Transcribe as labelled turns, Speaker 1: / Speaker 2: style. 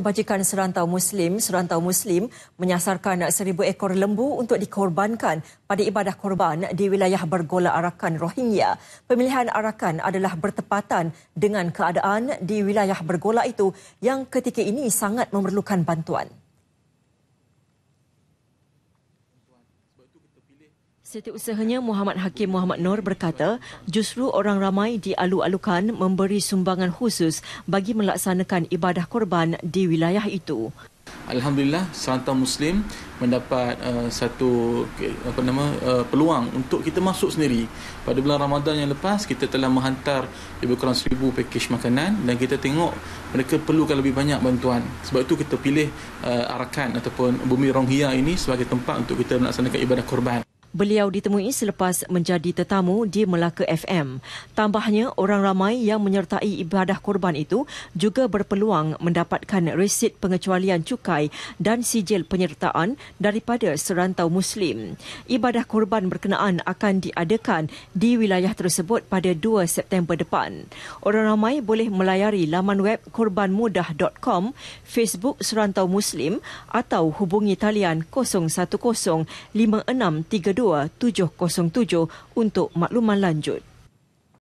Speaker 1: Kebajikan Serantau Muslim, Serantau Muslim menyasarkan seribu ekor lembu untuk dikorbankan pada ibadah korban di wilayah bergolak Arakan Rohingya. Pemilihan Arakan adalah bertepatan dengan keadaan di wilayah bergolak itu yang ketika ini sangat memerlukan bantuan. Setiausahanya Muhammad Hakim Muhammad Nur berkata, justru orang ramai di Alu alukan memberi sumbangan khusus bagi melaksanakan ibadah korban di wilayah itu
Speaker 2: alhamdulillah serantau muslim mendapat uh, satu apa nama uh, peluang untuk kita masuk sendiri pada bulan Ramadan yang lepas kita telah menghantar lebih kurang 1000 pakej makanan dan kita tengok mereka perlukan lebih banyak bantuan sebab itu kita pilih uh, Arakan ataupun Bumi Rohingya ini sebagai tempat untuk kita melaksanakan ibadah korban
Speaker 1: Beliau ditemui selepas menjadi tetamu di Melaka FM. Tambahnya, orang ramai yang menyertai ibadah korban itu juga berpeluang mendapatkan resit pengecualian cukai dan sijil penyertaan daripada serantau Muslim. Ibadah korban berkenaan akan diadakan di wilayah tersebut pada 2 September depan. Orang ramai boleh melayari laman web korbanmudah.com, Facebook Serantau Muslim atau hubungi talian 010 5632 2207 untuk makluman lanjut.